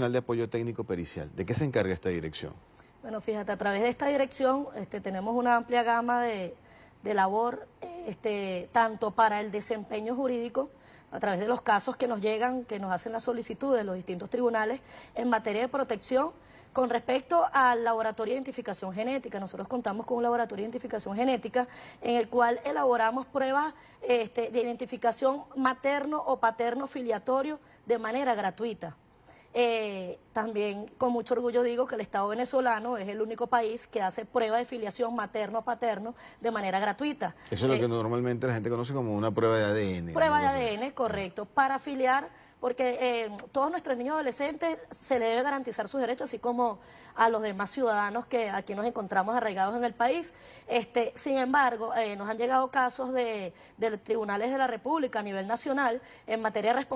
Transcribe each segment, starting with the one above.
de Apoyo Técnico Pericial. ¿De qué se encarga esta dirección? Bueno, fíjate, a través de esta dirección este, tenemos una amplia gama de, labor, este, tanto para el desempeño jurídico, a través de los casos que nos llegan, que nos hacen las solicitudes de los distintos tribunales, en materia de protección, con respecto al laboratorio de identificación genética, nosotros contamos con un laboratorio de identificación genética en el cual elaboramos pruebas este, de identificación materno o paterno filiatorio de manera gratuita. Eh, también con mucho orgullo digo que el Estado venezolano es el único país que hace prueba de filiación materno-paterno de manera gratuita. Eso es lo que eh, normalmente la gente conoce como una prueba de ADN. Prueba de ADN, correcto, para afiliar porque eh, todos nuestros niños adolescentes se le debe garantizar sus derechos, así como a los demás ciudadanos que aquí nos encontramos arraigados en el país. Este, sin embargo, eh, nos han llegado casos de, tribunales de la República a nivel nacional en materia de,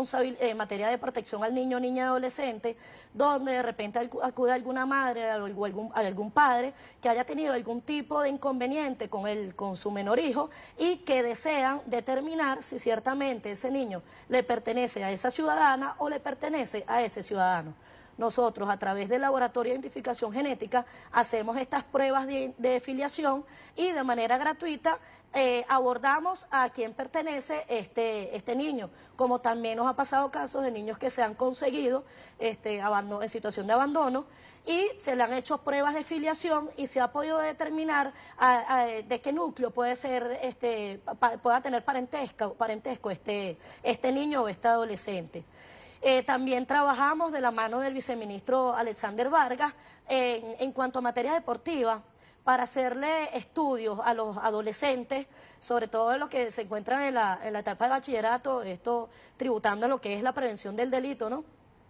eh, materia de protección al niño, niña, adolescente, donde de repente acude alguna madre o algún, algún padre que haya tenido algún tipo de inconveniente con, el, con su menor hijo y que desean determinar si ciertamente ese niño le pertenece a esa ciudad o le pertenece a ese ciudadano. Nosotros, a través del Laboratorio de Identificación Genética, hacemos estas pruebas de, filiación y de manera gratuita eh, abordamos a quién pertenece este, este niño, como también nos ha pasado casos de niños que se han conseguido este, en situación de abandono y se le han hecho pruebas de filiación y se ha podido determinar de qué núcleo puede ser, este, pueda tener parentesco, parentesco este, este niño o este adolescente. Eh, también trabajamos de la mano del viceministro Alexander Vargas en, cuanto a materia deportiva para hacerle estudios a los adolescentes, sobre todo de los que se encuentran en la, etapa de bachillerato, esto tributando a lo que es la prevención del delito, ¿no?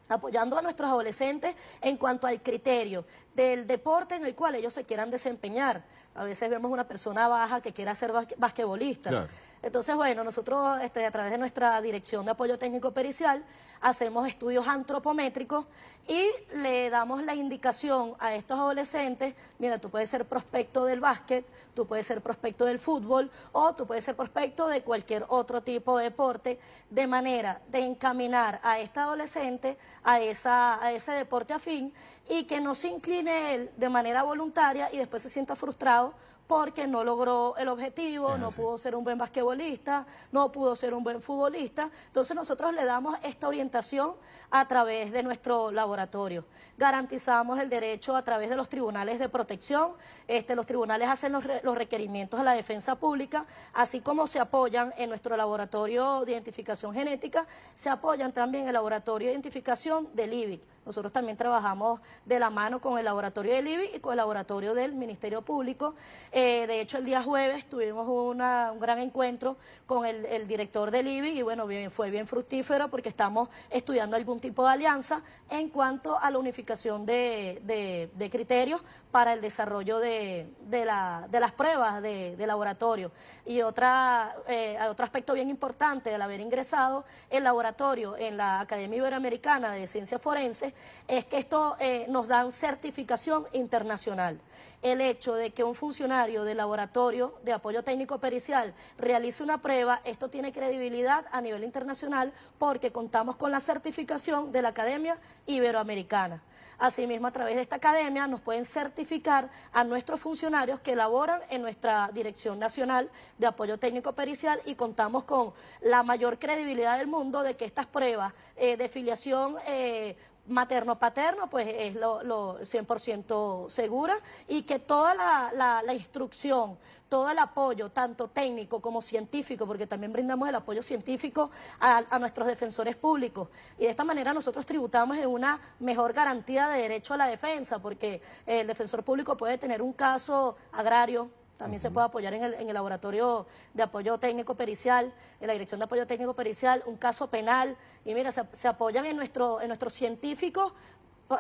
apoyando a nuestros adolescentes en cuanto al criterio del deporte en el cual ellos se quieran desempeñar. A veces vemos una persona baja que quiera ser basquetbolista. Entonces, bueno, nosotros este, a través de nuestra Dirección de Apoyo Técnico Pericial hacemos estudios antropométricos y le damos la indicación a estos adolescentes, mira, tú puedes ser prospecto del básquet, tú puedes ser prospecto del fútbol o tú puedes ser prospecto de cualquier otro tipo de deporte, de manera de encaminar a este adolescente a, esa, a ese deporte afín y que no se incline él de manera voluntaria y después se sienta frustrado porque no logró el objetivo, ah, no pudo ser un buen basquetbolista, no pudo ser un buen futbolista. Entonces nosotros le damos esta orientación a través de nuestro laboratorio. Garantizamos el derecho a través de los tribunales de protección. Este, los tribunales hacen los, requerimientos a la defensa pública, así como se apoyan en nuestro laboratorio de identificación genética, se apoyan también en el laboratorio de identificación del IBIC nosotros también trabajamos de la mano con el laboratorio del IBI y con el laboratorio del Ministerio Público. Eh, de hecho, el día jueves tuvimos un gran encuentro con el, director del IBI y bueno, bien, fue bien fructífero porque estamos estudiando algún tipo de alianza en cuanto a la unificación de, criterios para el desarrollo de, las pruebas de, laboratorio. Y otra, eh, otro aspecto bien importante del haber ingresado el laboratorio en la Academia Iberoamericana de Ciencias Forenses es que esto eh, nos dan certificación internacional. El hecho de que un funcionario de laboratorio de apoyo técnico pericial realice una prueba, esto tiene credibilidad a nivel internacional porque contamos con la certificación de la Academia Iberoamericana. Asimismo, a través de esta academia nos pueden certificar a nuestros funcionarios que elaboran en nuestra Dirección Nacional de Apoyo Técnico Pericial y contamos con la mayor credibilidad del mundo de que estas pruebas eh, de filiación eh, materno-paterno, pues es lo, 100% segura y que toda la, la, instrucción, todo el apoyo, tanto técnico como científico, porque también brindamos el apoyo científico a, a nuestros defensores públicos. Y de esta manera nosotros tributamos en una mejor garantía de derecho a la defensa, porque el defensor público puede tener un caso agrario, también se puede apoyar en el, en el, laboratorio de apoyo técnico pericial, en la dirección de apoyo técnico pericial, un caso penal. Y mira, se, se apoyan en, nuestro, en nuestros científicos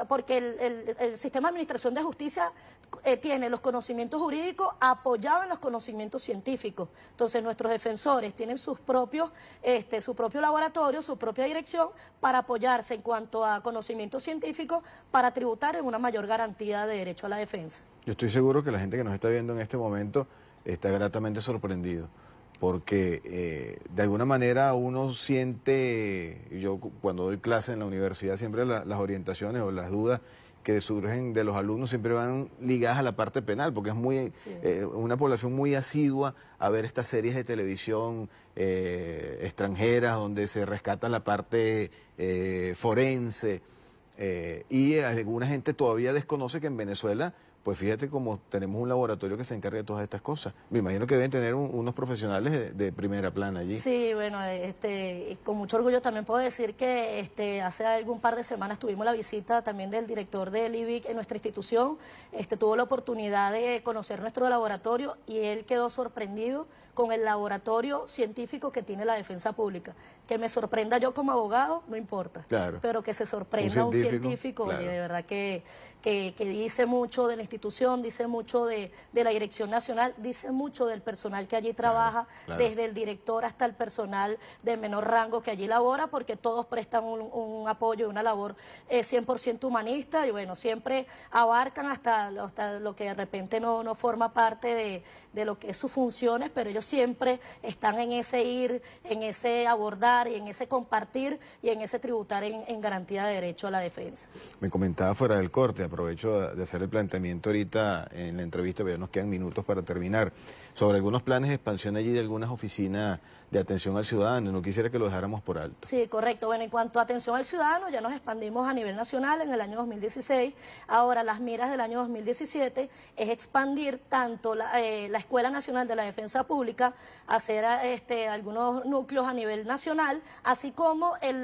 porque el, sistema de administración de justicia eh, tiene los conocimientos jurídicos apoyados en los conocimientos científicos. Entonces nuestros defensores tienen sus propios, este, su propio laboratorio, su propia dirección para apoyarse en cuanto a conocimientos científicos para tributar en una mayor garantía de derecho a la defensa. Yo estoy seguro que la gente que nos está viendo en este momento está gratamente sorprendido porque eh, de alguna manera uno siente, yo cuando doy clase en la universidad siempre las orientaciones o las dudas que surgen de los alumnos siempre van ligadas a la parte penal, porque es muy eh, una población muy asidua a ver estas series de televisión eh, extranjeras donde se rescata la parte forense y alguna gente todavía desconoce que en Venezuela pues fíjate como tenemos un laboratorio que se encarga de todas estas cosas. Me imagino que deben tener unos profesionales de, primera plana allí. Sí, bueno, este, con mucho orgullo también puedo decir que este, hace algún par de semanas tuvimos la visita también del director del IBIC en nuestra institución. Este, tuvo la oportunidad de conocer nuestro laboratorio y él quedó sorprendido con el laboratorio científico que tiene la defensa pública. Que me sorprenda yo como abogado, no importa. Pero que se sorprenda un científico, y de verdad que, que dice mucho de la institución, dice mucho de, la Dirección Nacional, dice mucho del personal que allí trabaja, desde el director hasta el personal de menor rango que allí labora, porque todos prestan un, apoyo y una labor eh, 100% humanista y bueno, siempre abarcan hasta, hasta lo que de repente no, no forma parte de, lo que es sus funciones, pero ellos siempre están en ese ir, en ese abordar y en ese compartir y en ese tributar en garantía de derecho a la defensa. Me comentaba fuera del corte, aprovecho de hacer el planteamiento ahorita en la entrevista, pero ya nos quedan minutos para terminar, sobre algunos planes de expansión allí de algunas oficinas de atención al ciudadano. No quisiera que lo dejáramos por alto. Sí, correcto. Bueno, en cuanto a atención al ciudadano, ya nos expandimos a nivel nacional en el año 2016. Ahora, las miras del año 2017 es expandir tanto eh, la, Escuela Nacional de la Defensa Pública, hacer este, algunos núcleos a nivel nacional, así como el,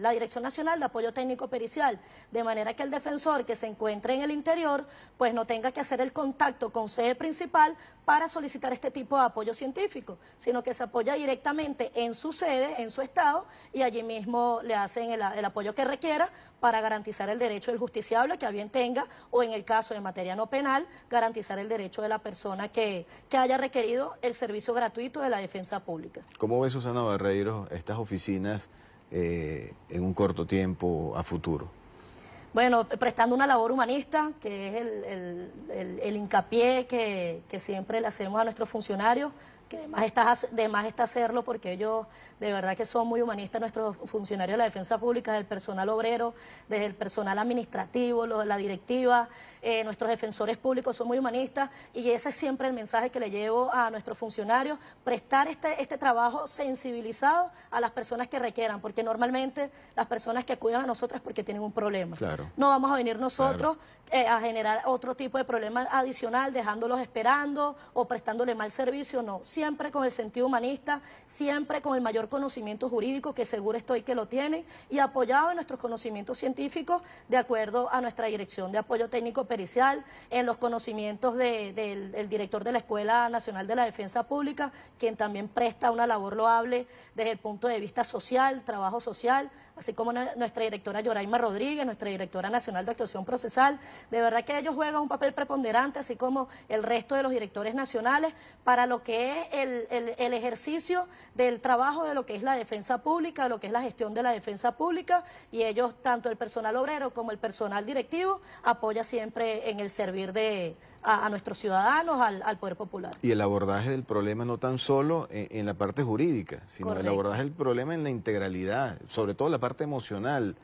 la Dirección Nacional de Apoyo Técnico Pericial, de manera que el defensor que se encuentre en el interior pues no tenga que hacer el contacto con sede principal para solicitar este tipo de apoyo científico, sino que se apoya directamente en su sede, en su estado, y allí mismo le hacen el, apoyo que requiera para garantizar el derecho del justiciable que alguien bien tenga, o en el caso de materia no penal, garantizar el derecho de la persona que, haya requerido el servicio gratuito de la defensa pública. ¿Cómo ve Susana Barreiro estas oficinas eh, en un corto tiempo a futuro? Bueno, prestando una labor humanista, que es el, el, el, hincapié que, que, siempre le hacemos a nuestros funcionarios, que además está, de más está hacerlo porque ellos de verdad que son muy humanistas, nuestros funcionarios de la defensa pública, del personal obrero, desde el personal administrativo, de la directiva, eh, nuestros defensores públicos son muy humanistas y ese es siempre el mensaje que le llevo a nuestros funcionarios, prestar este, este trabajo sensibilizado a las personas que requieran, porque normalmente las personas que acudan a nosotros es porque tienen un problema. No vamos a venir nosotros eh, a generar otro tipo de problema adicional, dejándolos esperando o prestándole mal servicio, no. Siempre con el sentido humanista, siempre con el mayor conocimiento jurídico, que seguro estoy que lo tienen, y apoyado en nuestros conocimientos científicos de acuerdo a nuestra dirección de apoyo técnico en los conocimientos del director de la Escuela Nacional de la Defensa Pública, quien también presta una labor loable desde el punto de vista social, trabajo social, así como nuestra directora Yoraima Rodríguez, nuestra directora nacional de actuación procesal. De verdad que ellos juegan un papel preponderante, así como el resto de los directores nacionales, para lo que es el, ejercicio del trabajo de lo que es la defensa pública, lo que es la gestión de la defensa pública, y ellos, tanto el personal obrero como el personal directivo, apoya siempre en el servir de, a, nuestros ciudadanos, al, Poder Popular. Y el abordaje del problema no tan solo en, la parte jurídica, sino el abordaje del problema en la integralidad, sobre todo la parte emocional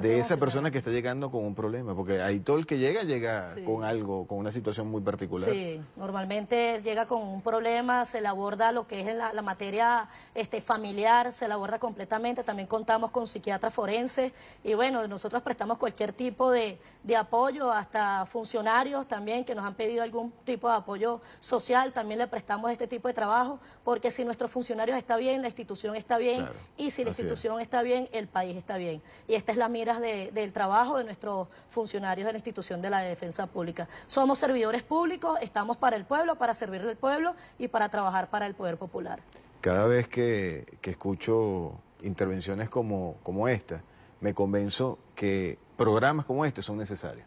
de esa persona que está llegando con un problema, porque ahí todo el que llega llega con algo, con una situación muy particular. Sí, normalmente llega con un problema, se le aborda lo que es la, materia este, familiar, se le aborda completamente, también contamos con psiquiatras forenses y bueno, nosotros prestamos cualquier tipo de, apoyo, hasta funcionarios también que nos han pedido algún tipo de apoyo social, también le prestamos este tipo de trabajo, porque si nuestros funcionarios está bien, la institución está bien y si la institución está bien, el país está bien. Y esta es miras del trabajo de nuestros funcionarios de la institución de la defensa pública. Somos servidores públicos, estamos para el pueblo, para servirle al pueblo y para trabajar para el poder popular. Cada vez que, escucho intervenciones como, como esta, me convenzo que programas como este son necesarios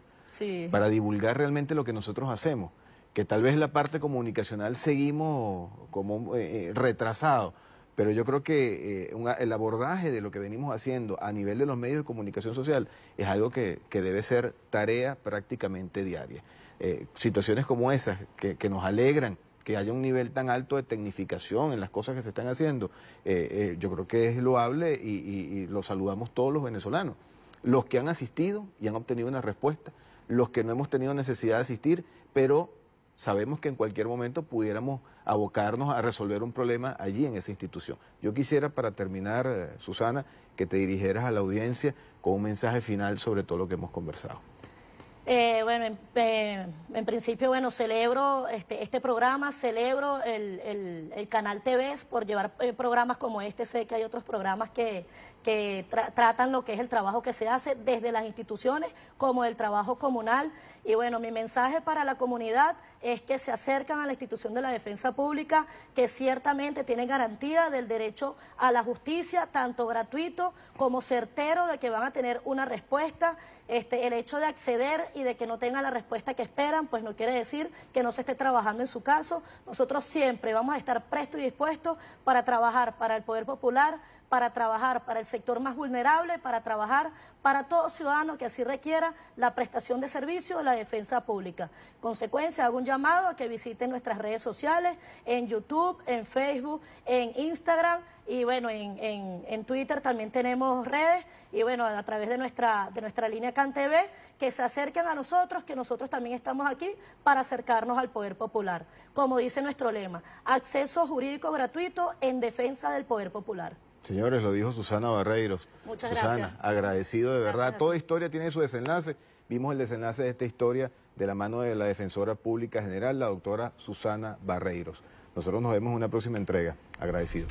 para divulgar realmente lo que nosotros hacemos, que tal vez la parte comunicacional seguimos como eh, eh, retrasado. Pero yo creo que eh, el abordaje de lo que venimos haciendo a nivel de los medios de comunicación social es algo que, debe ser tarea prácticamente diaria. Eh, situaciones como esas que, que nos alegran que haya un nivel tan alto de tecnificación en las cosas que se están haciendo, eh, yo creo que es loable y, lo saludamos todos los venezolanos. Los que han asistido y han obtenido una respuesta, los que no hemos tenido necesidad de asistir, pero sabemos que en cualquier momento pudiéramos abocarnos a resolver un problema allí en esa institución. Yo quisiera, para terminar, eh, Susana, que te dirigieras a la audiencia con un mensaje final sobre todo lo que hemos conversado. Eh, bueno, eh, en, principio, bueno, celebro este, este programa, celebro el, canal TV por llevar eh, programas como este. Sé que hay otros programas que, tratan lo que es el trabajo que se hace desde las instituciones como el trabajo comunal. Y bueno, mi mensaje para la comunidad es que se acercan a la institución de la defensa pública, que ciertamente tiene garantía del derecho a la justicia, tanto gratuito como certero de que van a tener una respuesta. Este, el hecho de acceder y de que no tenga la respuesta que esperan, pues no quiere decir que no se esté trabajando en su caso. Nosotros siempre vamos a estar prestos y dispuestos para trabajar para el Poder Popular, para trabajar para el sector más vulnerable, para trabajar para todo ciudadano que así requiera la prestación de servicio de la defensa pública. Consecuencia, hago un llamado a que visiten nuestras redes sociales, en YouTube, en Facebook, en Instagram y bueno, en, Twitter también tenemos redes y bueno, a través de nuestra, de nuestra línea CanTV, que se acerquen a nosotros, que nosotros también estamos aquí para acercarnos al poder popular. Como dice nuestro lema, acceso jurídico gratuito en defensa del poder popular. Señores, lo dijo Susana Barreiros. Muchas Susana, gracias. agradecido de verdad. Toda historia tiene su desenlace. Vimos el desenlace de esta historia de la mano de la Defensora Pública General, la doctora Susana Barreiros. Nosotros nos vemos en una próxima entrega. Agradecido.